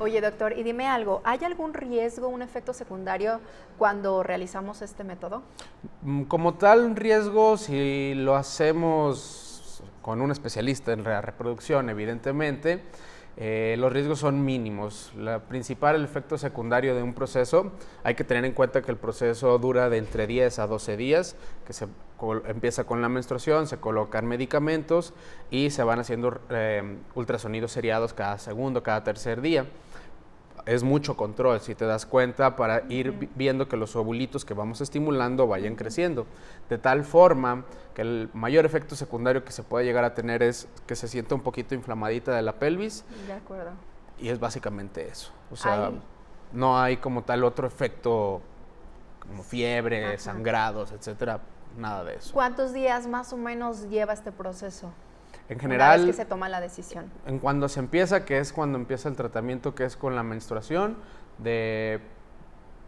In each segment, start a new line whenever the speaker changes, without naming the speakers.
Oye, doctor, y dime algo, ¿hay algún riesgo, un efecto secundario cuando realizamos este método?
Mm, como tal, un riesgo si lo hacemos con un especialista en la reproducción, evidentemente, eh, los riesgos son mínimos. La principal, efecto secundario de un proceso, hay que tener en cuenta que el proceso dura de entre 10 a 12 días, que se empieza con la menstruación, se colocan medicamentos y se van haciendo em, ultrasonidos seriados cada segundo, cada tercer día. Es mucho control, si te das cuenta, para ir viendo que los ovulitos que vamos estimulando vayan creciendo. De tal forma que el mayor efecto secundario que se puede llegar a tener es que se sienta un poquito inflamadita de la pelvis. De acuerdo. Y es básicamente eso. O sea, no hay como tal otro efecto como fiebre, sangrados, etcétera, nada de eso.
¿Cuántos días más o menos lleva este proceso?
En general, una que se
toma la decisión.
En cuando se empieza, que es cuando empieza el tratamiento, que es con la menstruación, de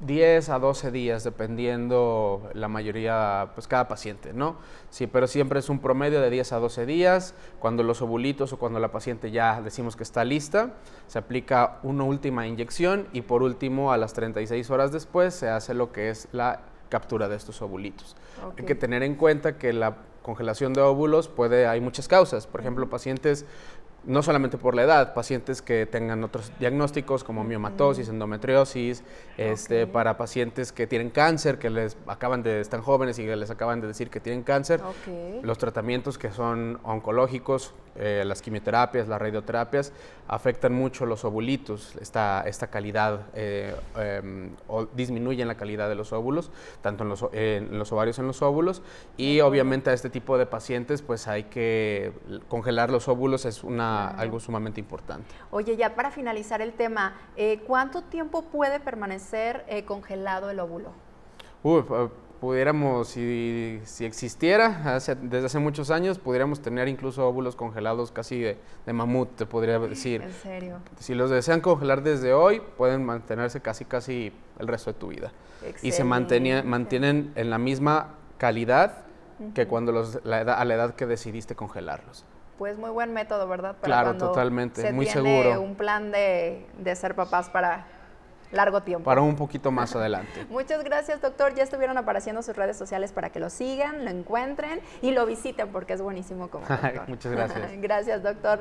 10 a 12 días, dependiendo la mayoría, pues cada paciente, ¿no? Sí, pero siempre es un promedio de 10 a 12 días. Cuando los ovulitos o cuando la paciente ya decimos que está lista, se aplica una última inyección y por último, a las 36 horas después, se hace lo que es la captura de estos ovulitos. Hay que tener en cuenta que la congelación de óvulos puede, hay muchas causas. Por ejemplo, pacientes no solamente por la edad, pacientes que tengan otros diagnósticos como miomatosis, endometriosis, este, para pacientes que tienen cáncer, que les acaban de, están jóvenes y les acaban de decir que tienen cáncer, los tratamientos que son oncológicos, eh, las quimioterapias, las radioterapias, afectan mucho los ovulitos, esta, esta calidad, eh, em, o disminuyen la calidad de los óvulos, tanto en los, en los ovarios en los óvulos, y obviamente a este tipo de pacientes pues hay que congelar los óvulos, es una algo sumamente importante.
Oye, ya para finalizar el tema, eh, ¿cuánto tiempo puede permanecer eh, congelado el óvulo?
Eh, pudiéramos, si, existiera, desde hace muchos años, pudiéramos tener incluso óvulos congelados casi de, mamut, te podría decir. ¿En serio? Si los desean congelar desde hoy, pueden mantenerse casi, casi el resto de tu vida. Y se mantienen en la misma calidad que cuando los, a la edad que decidiste congelarlos
pues muy buen método, ¿verdad? Para claro, totalmente, se muy seguro. Un plan de, de ser papás para largo tiempo. Para un poquito más adelante. Muchas gracias, doctor. Ya estuvieron apareciendo sus redes sociales para que lo sigan, lo encuentren y lo visiten porque es buenísimo como doctor.
Muchas gracias.
gracias, doctor.